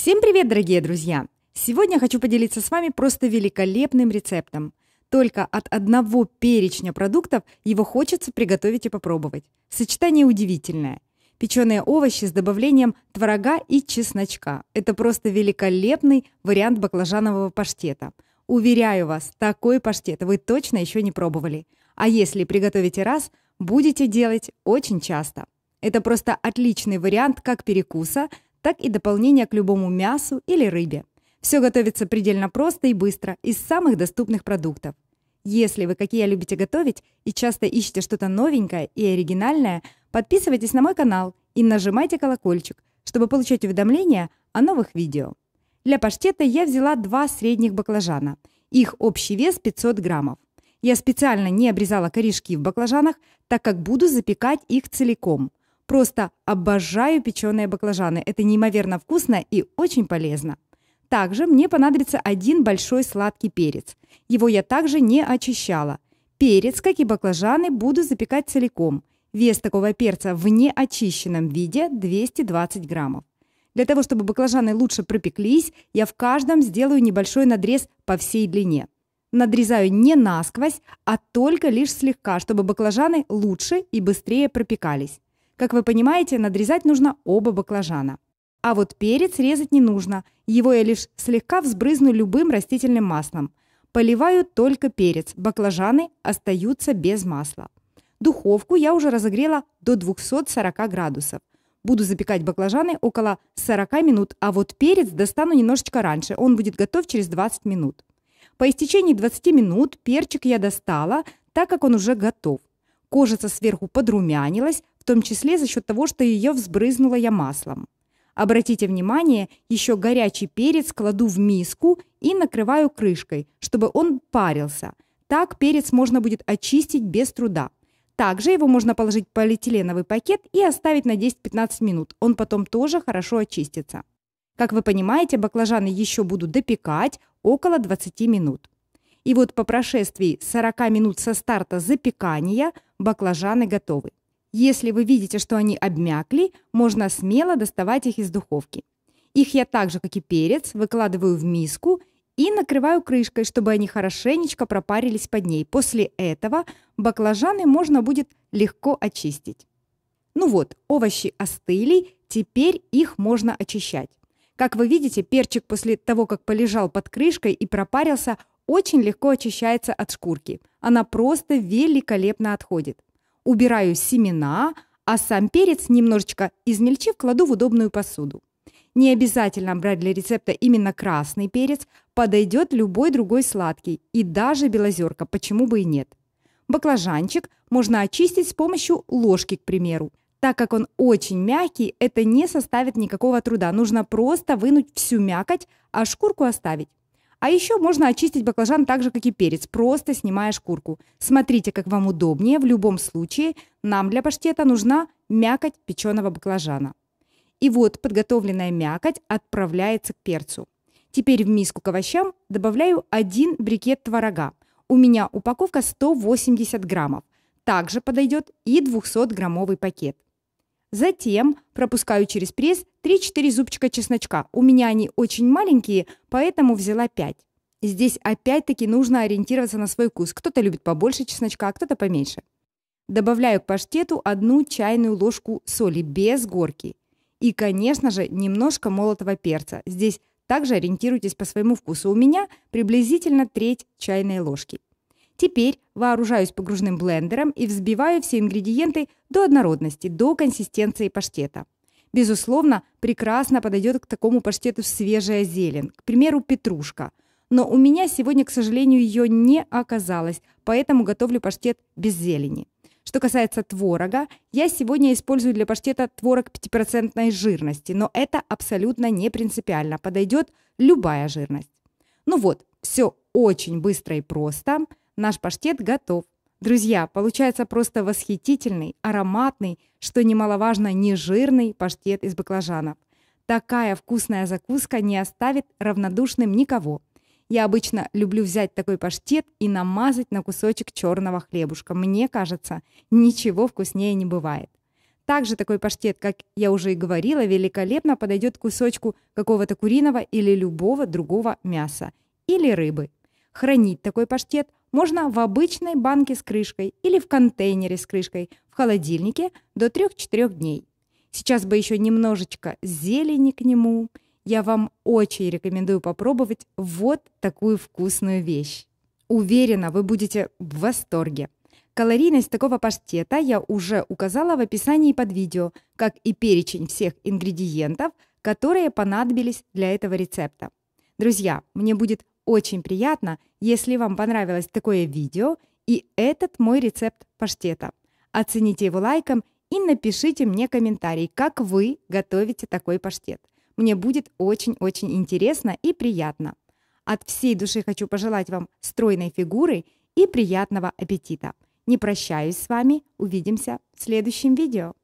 Всем привет, дорогие друзья! Сегодня хочу поделиться с вами просто великолепным рецептом. Только от одного перечня продуктов его хочется приготовить и попробовать. Сочетание удивительное. Печеные овощи с добавлением творога и чесночка. Это просто великолепный вариант баклажанового паштета. Уверяю вас, такой паштет вы точно еще не пробовали. А если приготовите раз, будете делать очень часто. Это просто отличный вариант как перекуса – так и дополнение к любому мясу или рыбе. Все готовится предельно просто и быстро, из самых доступных продуктов. Если вы, как я, любите готовить и часто ищете что-то новенькое и оригинальное, подписывайтесь на мой канал и нажимайте колокольчик, чтобы получать уведомления о новых видео. Для паштета я взяла два средних баклажана. Их общий вес 500 граммов. Я специально не обрезала корешки в баклажанах, так как буду запекать их целиком. Просто обожаю печеные баклажаны. Это неимоверно вкусно и очень полезно. Также мне понадобится один большой сладкий перец. Его я также не очищала. Перец, как и баклажаны, буду запекать целиком. Вес такого перца в неочищенном виде 220 граммов. Для того, чтобы баклажаны лучше пропеклись, я в каждом сделаю небольшой надрез по всей длине. Надрезаю не насквозь, а только лишь слегка, чтобы баклажаны лучше и быстрее пропекались. Как вы понимаете, надрезать нужно оба баклажана. А вот перец резать не нужно, его я лишь слегка взбрызну любым растительным маслом. Поливаю только перец, баклажаны остаются без масла. Духовку я уже разогрела до 240 градусов. Буду запекать баклажаны около 40 минут, а вот перец достану немножечко раньше, он будет готов через 20 минут. По истечении 20 минут перчик я достала, так как он уже готов. Кожица сверху подрумянилась, том числе за счет того, что ее взбрызнула я маслом. Обратите внимание, еще горячий перец кладу в миску и накрываю крышкой, чтобы он парился. Так перец можно будет очистить без труда. Также его можно положить в полиэтиленовый пакет и оставить на 10-15 минут. Он потом тоже хорошо очистится. Как вы понимаете, баклажаны еще будут допекать около 20 минут. И вот по прошествии 40 минут со старта запекания баклажаны готовы. Если вы видите, что они обмякли, можно смело доставать их из духовки. Их я так же, как и перец, выкладываю в миску и накрываю крышкой, чтобы они хорошенечко пропарились под ней. После этого баклажаны можно будет легко очистить. Ну вот, овощи остыли, теперь их можно очищать. Как вы видите, перчик после того, как полежал под крышкой и пропарился, очень легко очищается от шкурки. Она просто великолепно отходит убираю семена, а сам перец, немножечко измельчив, кладу в удобную посуду. Не обязательно брать для рецепта именно красный перец, подойдет любой другой сладкий и даже белозерка, почему бы и нет. Баклажанчик можно очистить с помощью ложки, к примеру. Так как он очень мягкий, это не составит никакого труда. Нужно просто вынуть всю мякоть, а шкурку оставить. А еще можно очистить баклажан так же, как и перец, просто снимая шкурку. Смотрите, как вам удобнее. В любом случае, нам для паштета нужна мякоть печеного баклажана. И вот подготовленная мякоть отправляется к перцу. Теперь в миску к овощам добавляю один брикет творога. У меня упаковка 180 граммов. Также подойдет и 200-граммовый пакет. Затем пропускаю через пресс 3-4 зубчика чесночка. У меня они очень маленькие, поэтому взяла 5. Здесь опять-таки нужно ориентироваться на свой вкус. Кто-то любит побольше чесночка, а кто-то поменьше. Добавляю к паштету одну чайную ложку соли без горки. И, конечно же, немножко молотого перца. Здесь также ориентируйтесь по своему вкусу. У меня приблизительно треть чайной ложки. Теперь вооружаюсь погружным блендером и взбиваю все ингредиенты до однородности, до консистенции паштета. Безусловно, прекрасно подойдет к такому паштету свежая зелень, к примеру, петрушка. Но у меня сегодня, к сожалению, ее не оказалось, поэтому готовлю паштет без зелени. Что касается творога, я сегодня использую для паштета творог 5% жирности, но это абсолютно не принципиально, подойдет любая жирность. Ну вот, все очень быстро и просто. Наш паштет готов. Друзья, получается просто восхитительный, ароматный, что немаловажно, нежирный паштет из баклажанов. Такая вкусная закуска не оставит равнодушным никого. Я обычно люблю взять такой паштет и намазать на кусочек черного хлебушка. Мне кажется, ничего вкуснее не бывает. Также такой паштет, как я уже и говорила, великолепно подойдет кусочку какого-то куриного или любого другого мяса или рыбы. Хранить такой паштет можно в обычной банке с крышкой или в контейнере с крышкой в холодильнике до 3-4 дней. Сейчас бы еще немножечко зелени к нему. Я вам очень рекомендую попробовать вот такую вкусную вещь. Уверена, вы будете в восторге. Калорийность такого паштета я уже указала в описании под видео, как и перечень всех ингредиентов, которые понадобились для этого рецепта. Друзья, мне будет очень приятно, если вам понравилось такое видео и этот мой рецепт паштета. Оцените его лайком и напишите мне комментарий, как вы готовите такой паштет. Мне будет очень-очень интересно и приятно. От всей души хочу пожелать вам стройной фигуры и приятного аппетита. Не прощаюсь с вами, увидимся в следующем видео.